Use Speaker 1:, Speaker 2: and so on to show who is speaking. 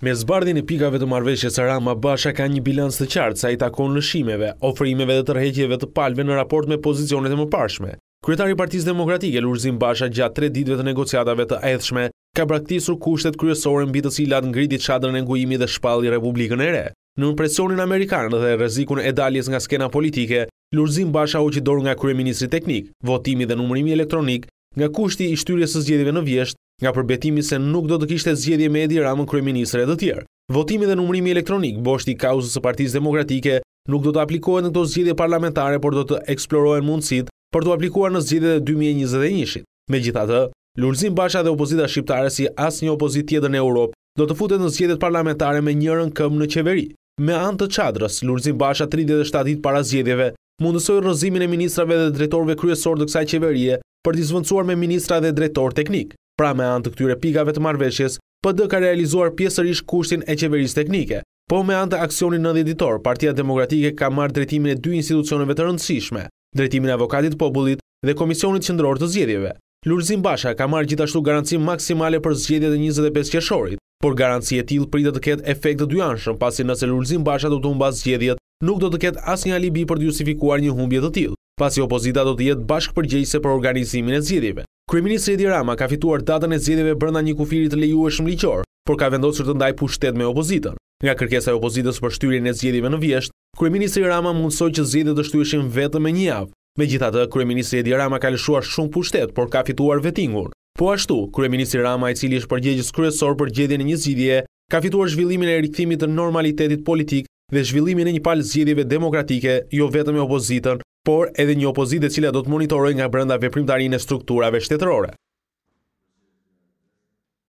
Speaker 1: Me zbardhin e pikave të marveshje së Rama, Basha ka një bilans të qartë sa i takon shimeve, ofrimeve dhe tërheqjeve të palve në raport me pozicionet e më pashme. Kryetari Partisë Demokratike, Lurzim Basha, gjatë tre ditve të negociatave të edhshme, ka praktisur kushtet kryesore mbi të cilat ngritit qadrën e ngujimi dhe shpalli Republikën e Re. Në presionin Amerikanë dhe rezikun e daljes nga skena politike, Lurzim Basha u dorë nga Kryeministri Teknik, votimi dhe numërimi elektronik, nga kushti i shtyrje së zgjedive në vjesht, nga përbetimi se nuk do të kishte zgjedhje me Edi Ramën kryeministër e të tjerë. Votimi dhe numërimi elektronik, boshti i kauzës së Partisë Demokratike, nuk do të aplikohet në këto zgjedhje parlamentare, por do të eksplorohen mundësitë për të aplikuar në zgjedhjet e 2021-shit. Megjithatë, Lulzim Basha dhe opozita shqiptare si asnjë opozitë tjetër në Europë do të futet në zgjedhjet parlamentare me njërën këmë në qeveri. Me anë të çadrës, Lulzim Basha 37 ditë para zgjedhjeve mundësoi rrëzimin e ministrave dhe drejtorëve kryesor të kësaj qeverie për të zvendosur me ministra dhe drejtor teknik. Pra me antë këtyre pikave të marveshjes, PD ka realizuar pjesërish kushtin e qeverisë teknike, po me antë aksionin në dhjeditor, Partia Demokratike ka marrë drejtimin e dy institucioneve të rëndësishme, drejtimin e avokatit popullit dhe Komisionit Qëndror të Zgjedhjeve. Lurzim Basha ka marrë gjithashtu garanci maksimale për zgjedhjet e 25 qeshorit, por garanci e tilë pritë të ketë efekt të dyanshëm, pasi nëse Lurzim Basha do të mba bas zgjedhjet, nuk do të ketë as një alibi për të justifikuar një humbje të tilë, pasi opozita do të jetë bashkë për organizimin e zgjedhjeve. Kryeminist Edi Rama ka fituar datën e zgjedhjeve brenda një kufirit të lejueshëm likor, por ka vendosur të ndajë pushtet me opozitën. Nga kërkesa e opozitës për shtyrjen e zgjedhjeve në vjeshtë, Kryeminist Edi Rama mundësoj që zjedit të shtyheshin vetëm me një javë. Megjithatë, Kryeminist Edi Rama ka lëshuar shumë pushtet, por ka fituar vetingur. Po ashtu, edi Rama, i cili është përgjegjës kryesor për gjedin e një zgjedhjeje, ka fituar zhvillimin e rikthimit të normalitetit politik dhe zhvillimin e një palë zgjedhjeve demokratike, jo vetëm i opozitën por edhe një opozit e cila do të monitoroj nga brënda veprimtarin e strukturave shtetërore.